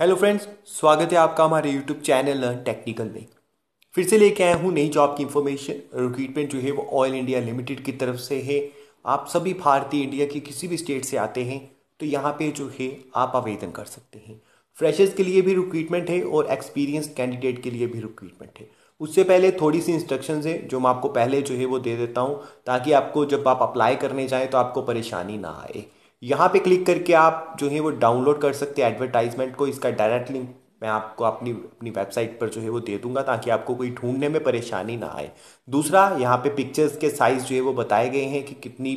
hello friends स्वागत है आपका हमारे यूट्यूब चैनल लर्न टेक्निकल में फिर से लेके आया हूँ नई जॉब की इन्फॉर्मेशन रिक्रूटमेंट जो है वो ऑयल इंडिया लिमिटेड की तरफ से है आप सभी भारतीय इंडिया के किसी भी स्टेट से आते हैं तो यहाँ पे जो है आप आवेदन कर सकते हैं फ्रेशर्स के लिए भी रिक्रूटमेंट है और एक्सपीरियंस कैंडिडेट के लिए भी रिक्रूटमेंट है उससे पहले थोड़ी सी इंस्ट्रक्शंस है जो मैं आपको पहले जो है वो दे देता हूँ ताकि आपको जब आप अप्लाई करने जाएँ तो आपको परेशानी ना आए यहाँ पे क्लिक करके आप जो है वो डाउनलोड कर सकते हैं एडवर्टाइजमेंट को इसका डायरेक्ट लिंक मैं आपको अपनी अपनी वेबसाइट पर जो है वो दे दूंगा ताकि आपको कोई ढूंढने में परेशानी ना आए दूसरा यहाँ पे पिक्चर्स के साइज़ जो है वो बताए गए हैं कि कितनी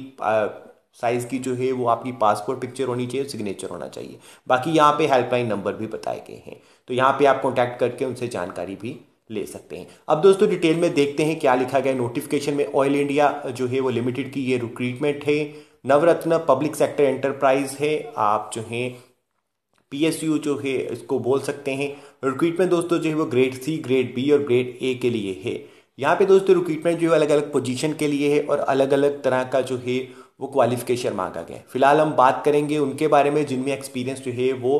साइज़ की जो है वो आपकी पासपोर्ट पिक्चर होनी चाहिए सिग्नेचर होना चाहिए बाकी यहाँ पे हेल्पलाइन नंबर भी बताए गए हैं तो यहाँ पे आप कॉन्टैक्ट करके उनसे जानकारी भी ले सकते हैं अब दोस्तों डिटेल में देखते हैं क्या लिखा गया नोटिफिकेशन में ऑयल इंडिया जो है वो लिमिटेड की ये रिक्रूटमेंट है नवरत्न पब्लिक सेक्टर एंटरप्राइज है आप जो है पी जो है इसको बोल सकते हैं रिक्रूटमेंट दोस्तों जो है वो ग्रेड सी ग्रेड बी और ग्रेड ए के लिए है यहाँ पे दोस्तों रिक्रूटमेंट जो है अलग अलग पोजीशन के लिए है और अलग अलग तरह का जो है वो क्वालिफिकेशन मांगा गया है फिलहाल हम बात करेंगे उनके बारे में जिनमें एक्सपीरियंस जो है वो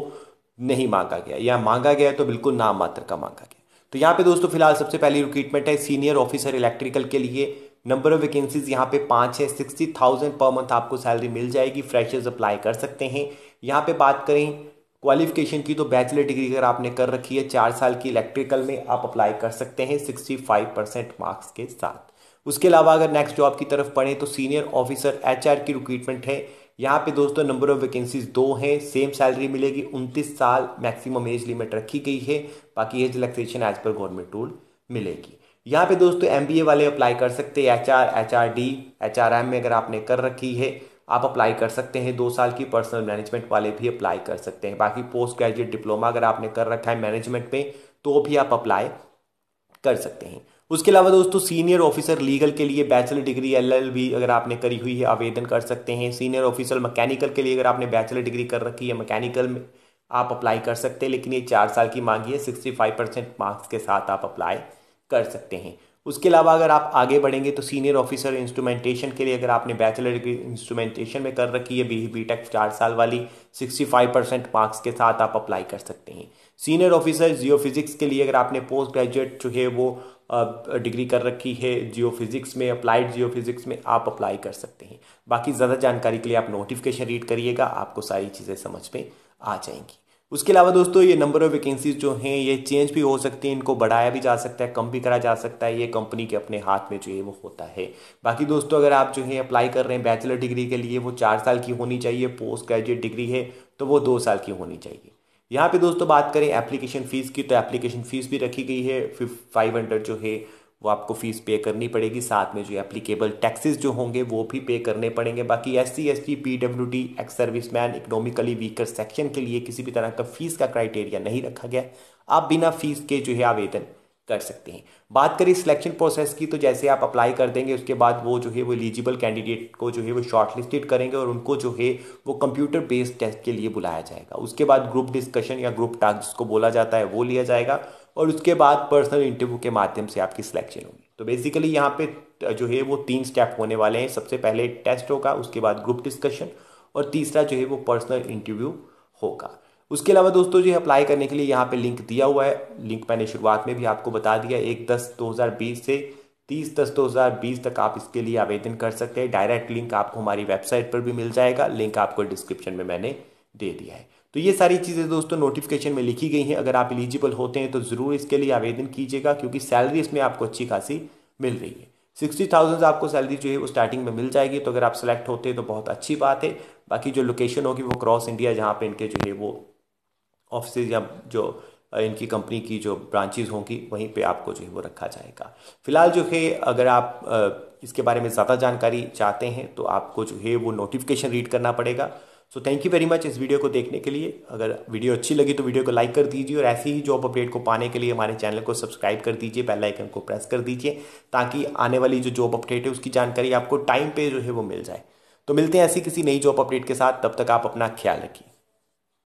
नहीं मांगा गया या मांगा गया तो बिल्कुल नाम मात्र का मांगा गया तो यहाँ पे दोस्तों फिलहाल सबसे पहली रिक्रूटमेंट है सीनियर ऑफिसर इलेक्ट्रिकल के लिए नंबर ऑफ वैकेंसीज यहाँ पे पाँच है सिक्सटी थाउजेंड पर मंथ आपको सैलरी मिल जाएगी फ्रेशर्स अप्लाई कर सकते हैं यहाँ पे बात करें क्वालिफिकेशन की तो बैचलर डिग्री अगर आपने कर रखी है चार साल की इलेक्ट्रिकल में आप अप्लाई कर सकते हैं सिक्सटी फाइव परसेंट मार्क्स के साथ उसके अलावा अगर नेक्स्ट जॉब की तरफ पढ़ें तो सीनियर ऑफिसर एच की रिक्रूटमेंट है यहाँ पे दोस्तों नंबर ऑफ वैकेंसीज दो हैं सेम सैलरी मिलेगी उनतीस साल मैक्सिमम एज लिमिट रखी गई है बाकी एज रिलैक्सेशन एज पर गवर्नमेंट रूल मिलेगी यहाँ पे दोस्तों एम वाले अप्लाई कर सकते हैं H R H R D H R M में अगर आपने कर रखी है आप अप्लाई कर सकते हैं दो साल की पर्सनल मैनेजमेंट वाले भी अप्लाई कर सकते हैं बाकी पोस्ट ग्रेजुएट डिप्लोमा अगर आपने कर रखा है मैनेजमेंट में तो भी आप अप्लाई कर सकते हैं उसके अलावा दोस्तों सीनियर ऑफिसर लीगल के लिए बैचलर डिग्री एलएलबी अगर आपने करी हुई है आवेदन कर सकते हैं सीनियर ऑफिसर मैकेनिकल के लिए अगर आपने बैचलर डिग्री कर रखी है मैकेनिकल में आप अप्लाई कर सकते हैं लेकिन ये चार साल की मांगी है सिक्सटी फाइव परसेंट मार्क्स के साथ आप अप्लाई कर सकते हैं उसके अलावा अगर आप आगे बढ़ेंगे तो सीनियर ऑफिसर इंस्ट्रूमेंटेशन के लिए अगर आपने बैचलर डिग्री इंस्ट्रूमेंटेशन में कर रखी है बी बी टेक चार साल वाली 65 परसेंट मार्क्स के साथ आप अप्लाई कर सकते हैं सीनियर ऑफिसर जियो फिज़िक्स के लिए अगर आपने पोस्ट ग्रेजुएट जो है वो डिग्री कर रखी है जियो फिज़िक्स में अप्लाइड जियो फिज़िक्स में आप अप्लाई कर सकते हैं बाकी ज़्यादा जानकारी के लिए आप नोटिफिकेशन रीड करिएगा आपको सारी चीज़ें समझ में आ जाएंगी उसके अलावा दोस्तों ये नंबर ऑफ वैकेंसीज जो हैं ये चेंज भी हो सकती हैं इनको बढ़ाया भी जा सकता है कम भी करा जा सकता है ये कंपनी के अपने हाथ में जो है वो होता है बाकी दोस्तों अगर आप जो है अप्लाई कर रहे हैं बैचलर डिग्री के लिए वो चार साल की होनी चाहिए पोस्ट ग्रेजुएट डिग्री है तो वो दो साल की होनी चाहिए यहाँ पे दोस्तों बात करें एप्लीकेशन फ़ीस की तो एप्लीकेशन फ़ीस भी रखी गई है फाइव हंड्रेड जो है वो आपको फ़ीस पे करनी पड़ेगी साथ में जो एप्लीकेबल टैक्सेस जो होंगे वो भी पे करने पड़ेंगे बाकी S C S T P W D ex service man economically weaker section के लिए किसी भी तरह का फ़ीस का क्राइटेरिया नहीं रखा गया आप बिना फ़ीस के जो है आवेदन कर सकते हैं बात करें सिलेक्शन प्रोसेस की तो जैसे आप अप्लाई कर देंगे उसके बाद वो जो है वो एलिजिबल कैंडिडेट को जो है वो शॉर्टलिस्टेड करेंगे और उनको जो है वो कंप्यूटर बेस्ड टेस्ट के लिए बुलाया जाएगा उसके बाद ग्रुप डिस्कशन या ग्रुप टास्क जिसको बोला जाता है वो लिया जाएगा और उसके बाद पर्सनल इंटरव्यू के माध्यम से आपकी सिलेक्शन होगी तो बेसिकली यहाँ पे जो है वो तीन स्टेप होने वाले हैं सबसे पहले टेस्ट होगा उसके बाद ग्रुप डिस्कशन और तीसरा जो है वो पर्सनल इंटरव्यू होगा उसके अलावा दोस्तों जो है अप्लाई करने के लिए यहाँ पे लिंक दिया हुआ है लिंक मैंने शुरुआत में भी आपको बता दिया एक दस दो हज़ार बीस से तीस दस दो हज़ार बीस तक आप इसके लिए आवेदन कर सकते हैं डायरेक्ट लिंक आपको हमारी वेबसाइट पर भी मिल जाएगा लिंक आपको डिस्क्रिप्शन में मैंने दे दिया है तो ये सारी चीज़ें दोस्तों नोटिफिकेशन में लिखी गई हैं अगर आप एलिजिबल होते हैं तो ज़रूर इसके लिए आवेदन कीजिएगा क्योंकि सैलरी इसमें आपको अच्छी खासी मिल रही है सिक्सटी थाउजेंड आपको सैलरी जो है वो स्टार्टिंग में मिल जाएगी तो अगर आप सेलेक्ट होते हैं तो बहुत अच्छी बात है बाकी जो लोकेशन होगी वो क्रॉस इंडिया जहाँ पर इनके जो है वो ऑफिस या जो इनकी कंपनी की जो ब्रांचेज होंगी वहीं पर आपको जो है वो रखा जाएगा फिलहाल जो है अगर आप इसके बारे में ज़्यादा जानकारी चाहते हैं तो आपको जो है वो नोटिफिकेशन रीड करना पड़ेगा so thank you very much इस वीडियो को देखने के लिए अगर वीडियो अच्छी लगी तो वीडियो को लाइक कर दीजिए और ऐसी ही जॉब अपडेट को पाने के लिए हमारे चैनल को सब्सक्राइब कर दीजिए बेल आइकन को प्रेस कर दीजिए ताकि आने वाली जो जॉब अपडेट है उसकी जानकारी आपको टाइम पे जो है वो मिल जाए तो मिलते हैं ऐसी किसी नई जॉब अपडेट के साथ तब तक आप अपना ख्याल रखिए